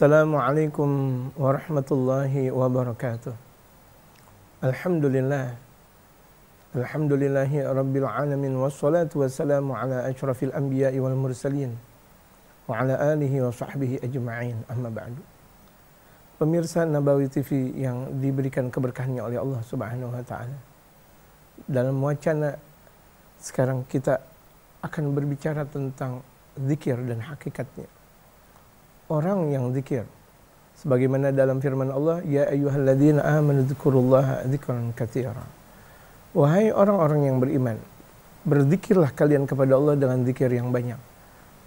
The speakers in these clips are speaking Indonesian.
Assalamualaikum warahmatullahi wabarakatuh. Alhamdulillah. Alhamdulillahi rabbil alamin wassalatu wassalamu ala العالمين anbiya wal mursalin wa ala alihi wa sahbihi ajma'in amma ba'du. Pemirsa Nabawi TV yang diberikan keberkahannya oleh Allah Subhanahu wa taala. Dalam wacana sekarang kita akan berbicara tentang zikir dan hakikatnya orang yang zikir. Sebagaimana dalam firman Allah, Ya ayuhalladzina amanu zikurullaha dzikran katsira. Wahai orang-orang yang beriman, berzikirlah kalian kepada Allah dengan zikir yang banyak.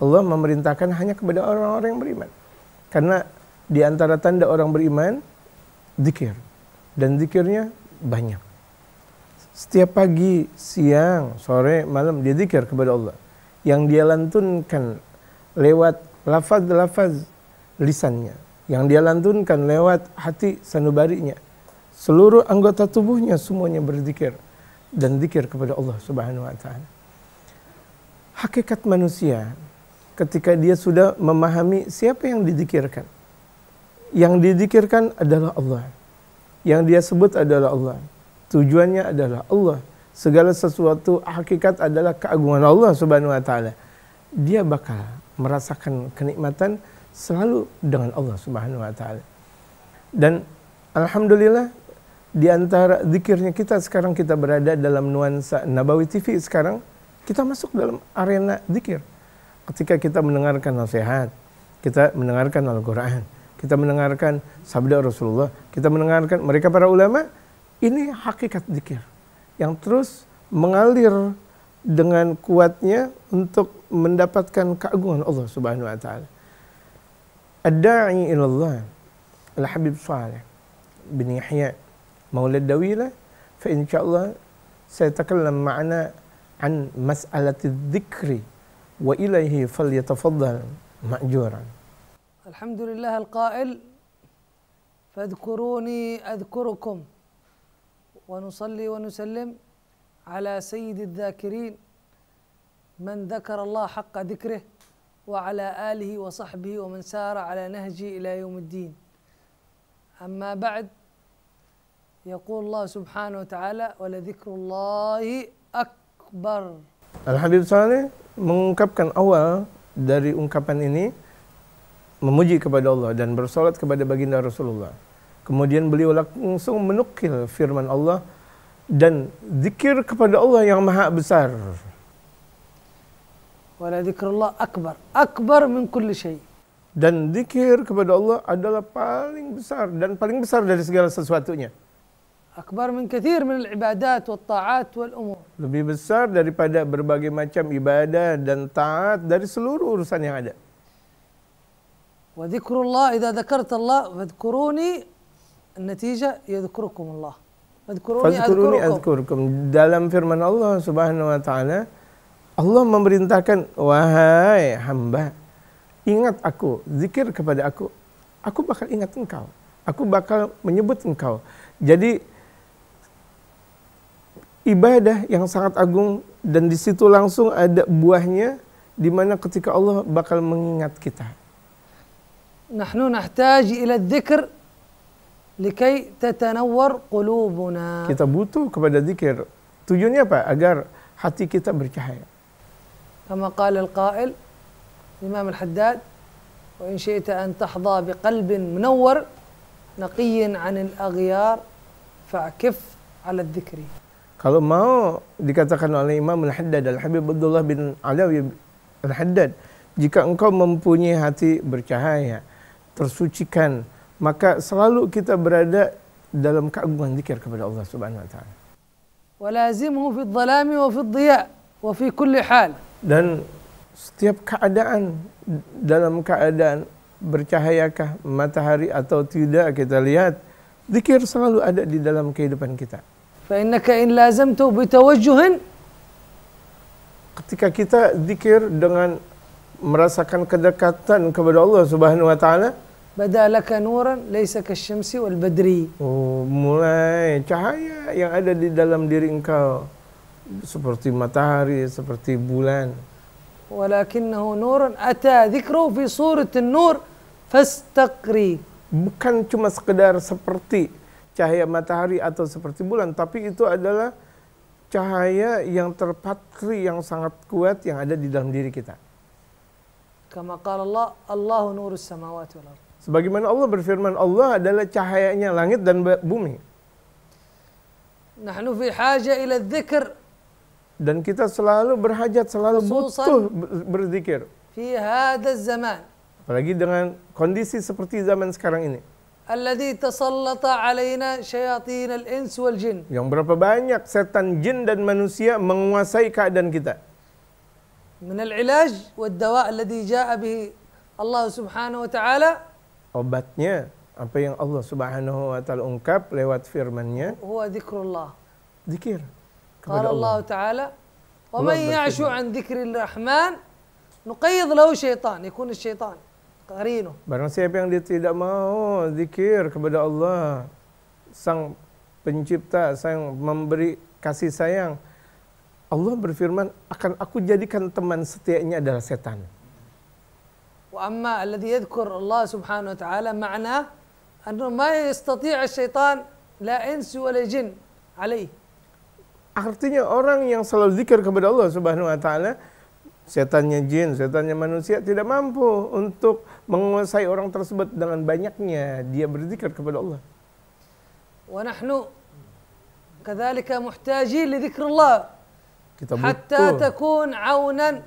Allah memerintahkan hanya kepada orang-orang yang beriman. Karena di antara tanda orang beriman, zikir. Dan zikirnya banyak. Setiap pagi, siang, sore, malam dia zikir kepada Allah. Yang dia lantunkan lewat lafaz-lafaz lisannya yang dia lantunkan lewat hati sanubarinya seluruh anggota tubuhnya semuanya berzikir dan zikir kepada Allah Subhanahu wa taala hakikat manusia ketika dia sudah memahami siapa yang didikirkan yang didikirkan adalah Allah yang dia sebut adalah Allah tujuannya adalah Allah segala sesuatu hakikat adalah keagungan Allah Subhanahu wa taala dia bakal merasakan kenikmatan selalu dengan Allah Subhanahu wa taala. Dan alhamdulillah di antara zikirnya kita sekarang kita berada dalam nuansa Nabawi TV sekarang kita masuk dalam arena zikir. Ketika kita mendengarkan nasihat, kita mendengarkan Al-Qur'an, kita mendengarkan sabda Rasulullah, kita mendengarkan mereka para ulama, ini hakikat zikir yang terus mengalir dengan kuatnya untuk mendapatkan keagungan Allah Subhanahu wa taala. الداعي إلى الله الحبيب صالح بن يحيى مولى الدويلة فإن شاء الله سيتكلم معنا عن مسألة الذكر وإليه فليتفضل مأجورا الحمد لله القائل فاذكروني أذكركم ونصلي ونسلم على سيد الذاكرين من ذكر الله حق ذكره وعلى آله وصحبه ومن سار على نهجه إلى يوم الدين أما بعد يقول الله سبحانه وتعالى ولذكر الله أكبر Al-Habib mengungkapkan awal dari ungkapan ini memuji kepada Allah dan bersolat kepada baginda Rasulullah. Kemudian beliau langsung menukil firman Allah dan zikir kepada Allah yang maha besar. ولذكر الله akbar, akbar من كل شيء dan zikir kepada Allah adalah paling besar dan paling besar dari segala sesuatunya. Akbar min kathir min al-ibadat wa ta'at wal umur. Lebih besar daripada berbagai macam ibadah dan taat dari seluruh urusan yang ada. Wa dzikrullah idza dzakarta Allah fadhkuruni an-natija yadhkurukum Allah. Fadhkuruni adhkurukum. Dalam firman Allah Subhanahu wa taala Allah memerintahkan, wahai hamba, ingat aku, zikir kepada aku, aku bakal ingat engkau, aku bakal menyebut engkau. Jadi ibadah yang sangat agung dan di situ langsung ada buahnya di mana ketika Allah bakal mengingat kita. Nahnu nahtaj ila dzikr likai tatanawwar qulubuna. Kita butuh kepada zikir. Tujuannya apa? Agar hati kita bercahaya. كما قال القائل الإمام الحداد وإن شئت أن تحظى بقلب منور نقي عن الأغيار فاعكف على الذكر Kalau mau dikatakan oleh Imam Al-Haddad Al-Habib Abdullah bin Alawi Al-Haddad Jika engkau mempunyai hati bercahaya Tersucikan Maka selalu kita berada dalam keagungan zikir kepada Allah Subhanahu Wa Taala. Walazimhu fi dhalami wa fi dhiya wa fi kulli hal. Dan setiap keadaan dalam keadaan bercahayakah matahari atau tidak kita lihat zikir selalu ada di dalam kehidupan kita. Fa'innaka in lazamtu bitawajjuhin ketika kita zikir dengan merasakan kedekatan kepada Allah Subhanahu wa taala badalaka nuran laysa kasyamsi wal badri oh mulai cahaya yang ada di dalam diri engkau seperti matahari, seperti bulan. Walakinahu nurun ata dzikru fi suratin nur fastaqri. Bukan cuma sekedar seperti cahaya matahari atau seperti bulan, tapi itu adalah cahaya yang terpatri yang sangat kuat yang ada di dalam diri kita. Kama qala Allah, Allahu nurus samawati wal ardh. Sebagaimana Allah berfirman, Allah adalah cahayanya langit dan bumi. Nahnu fi haja ila dzikr dan kita selalu berhajat selalu butuh berzikir fi zaman apalagi dengan kondisi seperti zaman sekarang ini alladhi tasallata alaina syayatin al-ins wal jin yang berapa banyak setan jin dan manusia menguasai keadaan kita من العلاج dawa الذي جاء به Allah Subhanahu wa taala obatnya apa yang Allah Subhanahu wa taala ungkap lewat FirmanNya? nya huwa dzikrullah zikir قال الله. Allah Ta'ala وَمَنْ يَعْشُ عَنْ ذِكْرِ الرَّحْمَنِ نُقَيِّضْ لَهُ شَيْطَانِ يكون الشيطان قرينه Barang siapa yang dia tidak mau zikir kepada Allah sang pencipta sang memberi kasih sayang Allah berfirman akan aku jadikan teman setianya adalah setan. وأما الذي يذكر الله سبحانه وتعالى معناه أنه ما يستطيع الشيطان لا إنس ولا جن عليه Artinya orang yang selalu zikir kepada Allah Subhanahu wa taala, setannya jin, setannya manusia tidak mampu untuk menguasai orang tersebut dengan banyaknya dia berzikir kepada Allah. Wa nahnu kadzalika muhtajin li dzikrillah. Kita butuh. Hatta takun aunan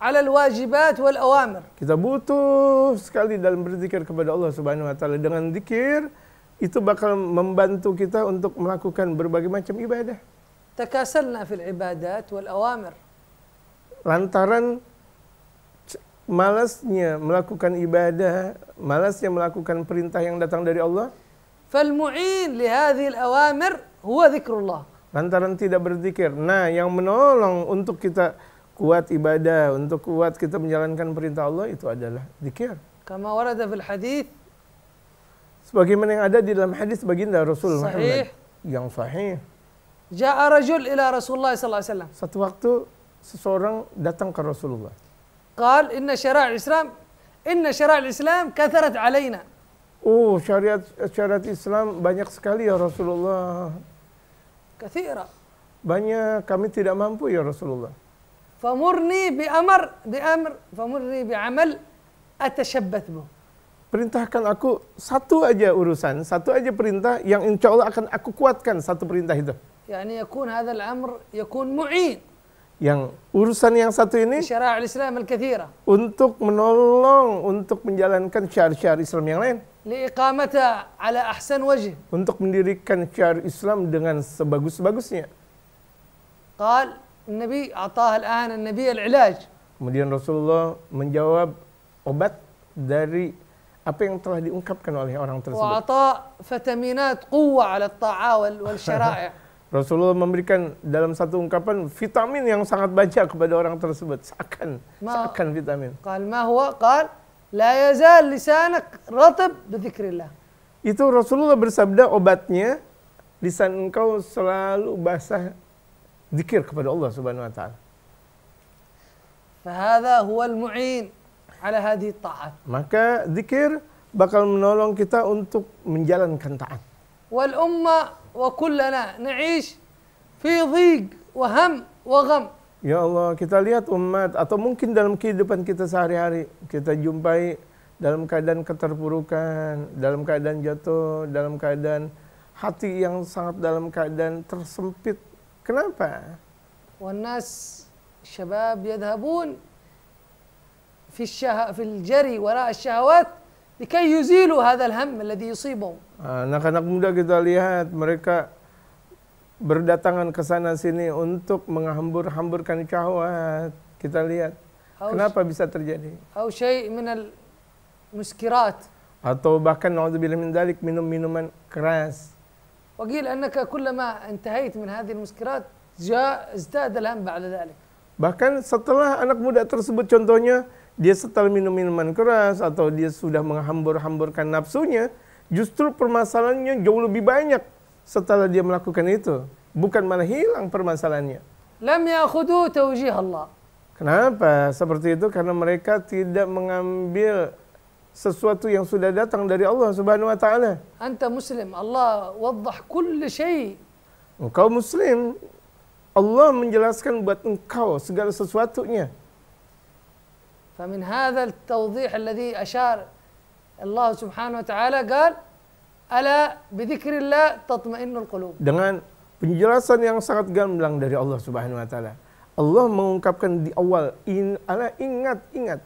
ala wal awamir. Kita butuh sekali dalam berzikir kepada Allah Subhanahu wa taala dengan zikir itu bakal membantu kita untuk melakukan berbagai macam ibadah. تكاسلنا في العبادات والأوامر lantaran malasnya melakukan ibadah, malasnya melakukan perintah yang datang dari Allah. فالمعين لهذه الأوامر هو ذكر الله. Lantaran tidak berzikir. Nah, yang menolong untuk kita kuat ibadah, untuk kuat kita menjalankan perintah Allah itu adalah zikir. Kama warada fil hadis sebagaimana yang ada di dalam hadis baginda Rasul sahih. Muhammad yang sahih. Ja'a rajul ila Rasulullah sallallahu alaihi wasallam. Satu waktu seseorang datang ke Rasulullah. Qal inna syara' al Islam inna syara' al Islam katharat alaina. Oh, syariat syariat Islam banyak sekali ya Rasulullah. Kathira. Banyak kami tidak mampu ya Rasulullah. Famurni bi amr bi amr famurni bi amal atashabbath bu. Perintahkan aku satu aja urusan, satu aja perintah yang insya Allah akan aku kuatkan satu perintah itu. يعني يكون هذا الأمر يكون معين yang urusan yang satu ini syara'ul Islam al-kathira untuk menolong untuk menjalankan syariat Islam yang lain liqamata ala ahsan wajh untuk mendirikan syariat Islam dengan sebagus-bagusnya qal Nabi ataha al-an an-nabi al-ilaj kemudian Rasulullah menjawab obat dari apa yang telah diungkapkan oleh orang tersebut wa ata fataminat quwwa ala at-ta'a wal syara'i Rasulullah memberikan dalam satu ungkapan vitamin yang sangat banyak kepada orang tersebut. Seakan, ma, seakan vitamin. Qal ma huwa? Qal la yazal lisanak ratab bidzikrillah. Itu Rasulullah bersabda obatnya lisan engkau selalu basah zikir kepada Allah Subhanahu wa taala. Fahadha huwa al-mu'in ala hadhi ta'at. Maka zikir bakal menolong kita untuk menjalankan taat. Wal umma وكلنا نعيش في ضيق وهم وغم يا ya الله kita lihat umat atau mungkin dalam kehidupan kita sehari-hari kita jumpai dalam keadaan keterpurukan, dalam keadaan jatuh, dalam keadaan hati yang sangat dalam keadaan tersempit. Kenapa? والناس شباب يذهبون في الشه في الجري وراء الشهوات Likai yuzilu hadzal ham alladhi yusibu. Anak-anak muda kita lihat mereka berdatangan ke sana sini untuk menghambur-hamburkan syahwat. Kita lihat kenapa bisa terjadi? Au syai' min al-muskirat atau bahkan naudzubillah min dalik minum-minuman keras. وقيل أنك كلما انتهيت من min المسكرات muskirat, ازداد الهم بعد ذلك. Bahkan setelah anak muda tersebut contohnya dia setelah minum minuman keras atau dia sudah menghambur-hamburkan nafsunya, justru permasalahannya jauh lebih banyak setelah dia melakukan itu. Bukan malah hilang permasalahannya. Lam yakhudu tawjih Allah. Kenapa? Seperti itu karena mereka tidak mengambil sesuatu yang sudah datang dari Allah Subhanahu wa taala. Anta muslim, Allah waddah kulli Engkau muslim, Allah menjelaskan buat engkau segala sesuatunya. فمن هذا التوضيح الذي أشار Allah Subhanahu wa taala قال ala bidzikrillah tatmainnul qulub. Dengan penjelasan yang sangat gamblang dari Allah Subhanahu wa taala. Allah mengungkapkan di awal in ala ingat ingat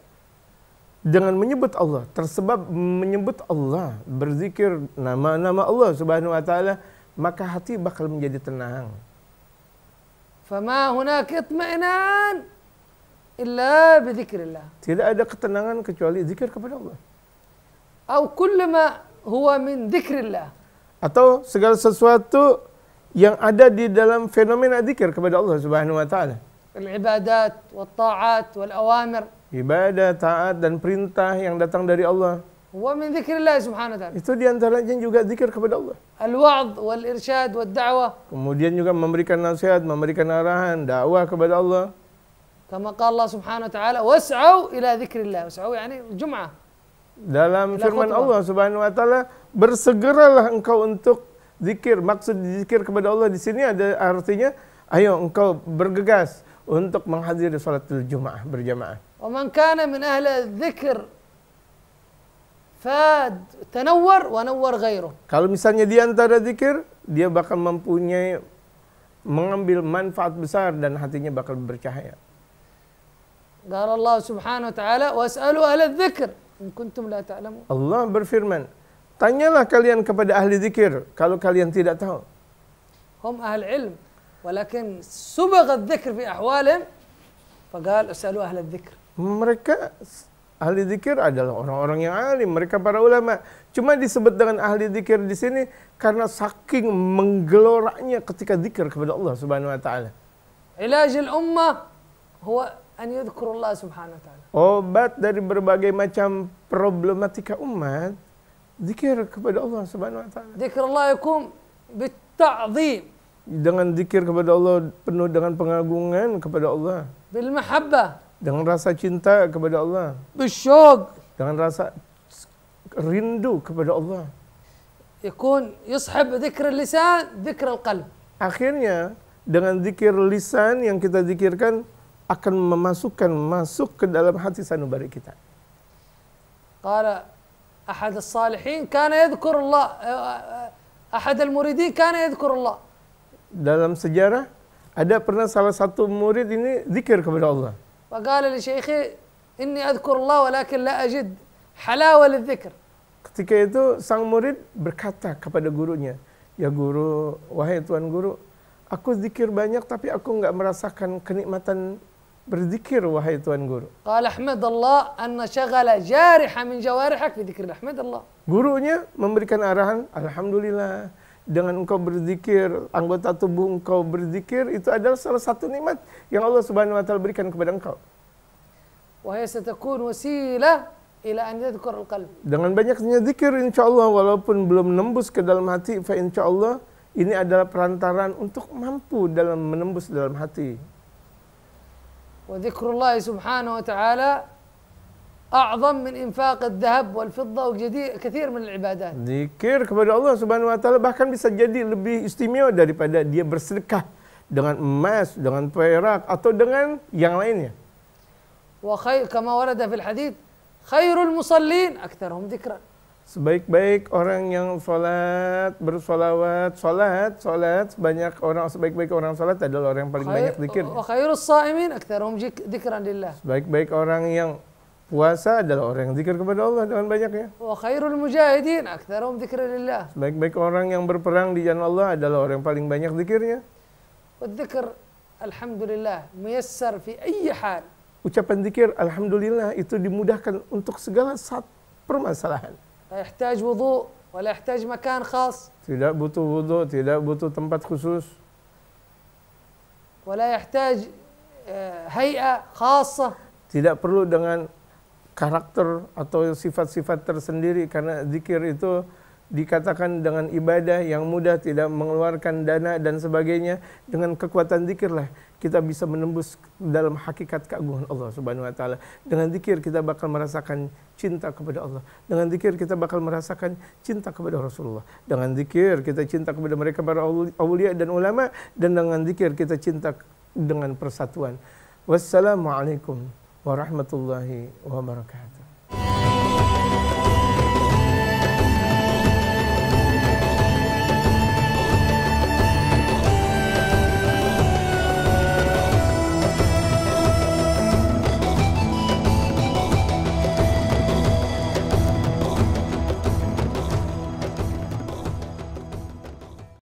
dengan menyebut Allah tersebab menyebut Allah berzikir nama-nama Allah Subhanahu wa taala maka hati bakal menjadi tenang. Fama hunaka itminan illa bidzikrillah. Tidak ada ketenangan kecuali zikir kepada Allah. Atau kullama huwa min dzikrillah. Atau segala sesuatu yang ada di dalam fenomena zikir kepada Allah Subhanahu wa taala. Al-ibadat, wa taat wal-awamir. Ibadah, taat dan perintah yang datang dari Allah. Huwa min dzikrillah subhanahu wa ta'ala. Itu di antaranya juga zikir kepada Allah. Al-wa'd wal irsyad wad da'wah. Kemudian juga memberikan nasihat, memberikan arahan, dakwah kepada Allah. كما قال Allah Subhanahu wa taala was'au ذكر الله واسعوا يعني Jumat. Dalam firman Allah Subhanahu wa taala bersegeralah engkau untuk zikir. Maksud zikir kepada Allah di sini ada artinya ayo engkau bergegas untuk menghadiri salatul juma'ah berjamaah. Wa man kana min ahli dzikr fatanawwar wa nawwar ghairuh. Kalau misalnya di antara zikir dia bakal mempunyai mengambil manfaat besar dan hatinya bakal bercahaya. قال Allah Subhanahu wa taala was'alu ahla dzikr in kuntum la ta'lamun. Allah berfirman, tanyalah kalian kepada ahli zikir kalau kalian tidak tahu. Hum ahli ilm walakin subagha dzikr fi ahwalihim faqal as'alu ahla dzikr. Mereka ahli zikir adalah orang-orang yang alim, mereka para ulama. Cuma disebut dengan ahli zikir di sini karena saking menggeloraknya ketika zikir kepada Allah Subhanahu wa taala. Ilaj al-ummah huwa an yudhkurullah subhanahu wa ta'ala. Obat dari berbagai macam problematika umat zikir kepada Allah subhanahu wa ta'ala. Zikrullah yukum bitta'zim. Dengan zikir kepada Allah penuh dengan pengagungan kepada Allah. Bil mahabbah. Dengan rasa cinta kepada Allah. Bisyog. Dengan rasa rindu kepada Allah. Yukun yushab zikr lisan, zikr qalb. Akhirnya dengan zikir lisan yang kita zikirkan akan memasukkan masuk ke dalam hati sanubari kita. Qala ahad as-salihin kana yadhkur Allah eh, ahad al-muridin kana yadhkur Allah. Dalam sejarah ada pernah salah satu murid ini zikir kepada Allah. Wa qala li shaykhi inni adhkur Allah walakin la ajid halawa lidhikr. Ketika itu sang murid berkata kepada gurunya, "Ya guru, wahai tuan guru, aku zikir banyak tapi aku nggak merasakan kenikmatan berzikir wahai Tuan Guru. Qala ahmadallah anna syaghala jariha min jawarihak fi dzikrillah. Ahmadallah. Gurunya memberikan arahan, alhamdulillah dengan engkau berzikir, anggota tubuh engkau berzikir itu adalah salah satu nikmat yang Allah Subhanahu wa taala berikan kepada engkau. Wahai satakun wasilah ila an yadhkurul qalb. Dengan banyaknya zikir insyaallah walaupun belum nembus ke dalam hati fa insyaallah ini adalah perantaran untuk mampu dalam menembus dalam hati. وذكر الله سبحانه وتعالى أعظم من إنفاق الذهب والفضة وجديد كثير من العبادات. ذكر kepada Allah سبحانه وتعالى bahkan bisa jadi lebih istimewa daripada dia bersedekah dengan emas, dengan perak atau dengan yang lainnya. وخير كما ورد في الحديث خير المصلين أكثرهم ذكرًا. Sebaik-baik orang yang sholat, bersolawat, sholat, sholat, banyak orang, sebaik-baik orang sholat adalah orang yang paling banyak zikir. Oh, sa'imin Sebaik-baik orang yang puasa adalah orang yang zikir kepada Allah dengan banyaknya. Wa khairul mujahidin aktharum dzikran Sebaik-baik orang yang berperang di jalan Allah adalah orang yang paling banyak zikirnya. Wadzikr alhamdulillah muyassar fi ayyi hal. Ucapan zikir alhamdulillah itu dimudahkan untuk segala saat permasalahan. يحتاج وضوء ولا يحتاج مكان خاص tidak butuh wudu tidak butuh tempat khusus ولا يحتاج هيئة خاصة tidak perlu dengan karakter atau sifat-sifat tersendiri karena zikir itu dikatakan dengan ibadah yang mudah tidak mengeluarkan dana dan sebagainya dengan kekuatan zikirlah kita bisa menembus dalam hakikat keagungan Allah Subhanahu wa taala. Dengan zikir kita bakal merasakan cinta kepada Allah. Dengan zikir kita bakal merasakan cinta kepada Rasulullah. Dengan zikir kita cinta kepada mereka para awliya dan ulama dan dengan zikir kita cinta dengan persatuan. Wassalamualaikum warahmatullahi wabarakatuh.